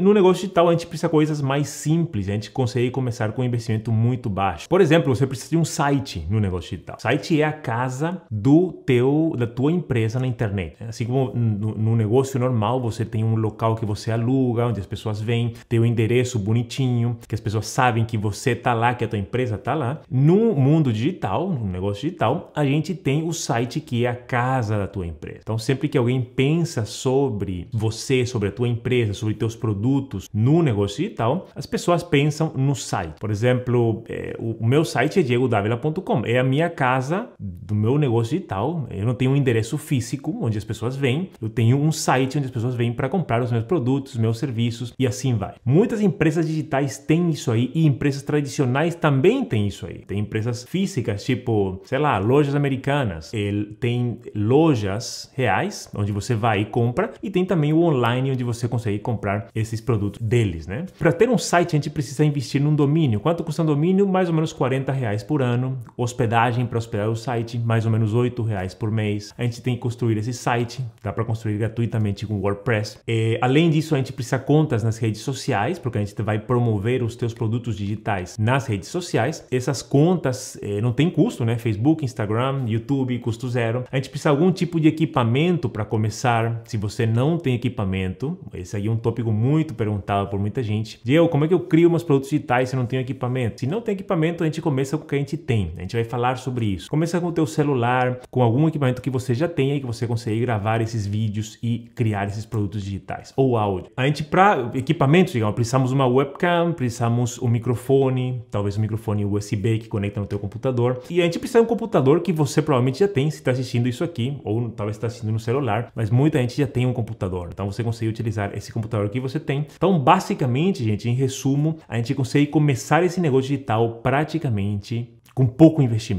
No, negócio digital, a gente precisa de coisas mais simples, a gente consegue começar com um investimento muito baixo. Por exemplo, você precisa de um site no negócio digital. O site é a casa do teu, da tua empresa na internet. Assim como no, no negócio normal, você tem um local que você aluga, onde as pessoas vêm, tem o um endereço bonitinho, que as pessoas sabem que você tá lá, que a tua empresa tá lá. No mundo digital, no negócio digital, a gente tem o site que é a casa da tua empresa. Então, sempre que alguém pensa sobre você, sobre a tua empresa, sobre teus produtos, produtos no negócio digital, as pessoas pensam no site. Por exemplo, eh, o meu site é diegodavila.com, é a minha casa do meu negócio digital. Eu não tenho um endereço físico onde as pessoas vêm, eu tenho um site onde as pessoas vêm para comprar os meus produtos, meus serviços e assim vai. Muitas empresas digitais têm isso aí e empresas tradicionais também têm isso aí. Tem empresas físicas, tipo, sei lá, lojas americanas. Ele tem lojas reais onde você vai e compra e tem também o online onde você consegue comprar esses produtos deles, né? Para ter um site a gente precisa investir num domínio. Quanto custa um domínio? Mais ou menos 40 reais por ano. Hospedagem para hospedar o site mais ou menos 8 reais por mês. A gente tem que construir esse site, dá para construir gratuitamente com WordPress. E, é, além disso, a gente precisa contas nas redes sociais, porque a gente vai promover os teus produtos digitais nas redes sociais. Essas contas é, não tem custo, né? Facebook, Instagram, YouTube, custo zero. A gente precisa de algum tipo de equipamento para começar. Se você não tem equipamento, esse aí é um tópico muito perguntado por muita gente. Diego, como é que eu crio meus produtos digitais se não tenho equipamento? Se não tem equipamento, a gente começa com o que a gente tem. A gente vai falar sobre isso. Começa com o teu celular, com algum equipamento que você já tenha e que você consegue gravar esses vídeos e criar esses produtos digitais ou áudio. A gente, para equipamentos, digamos, precisamos uma webcam, precisamos um microfone, talvez um microfone USB que conecta no teu computador. E a gente precisa de um computador que você provavelmente já tem se está assistindo isso aqui, ou talvez está assistindo no celular, mas muita gente já tem um computador. Então você consegue utilizar esse computador que você tem. Então, basicamente, gente, em resumo, a gente consegue começar esse negócio digital praticamente com pouco investimento.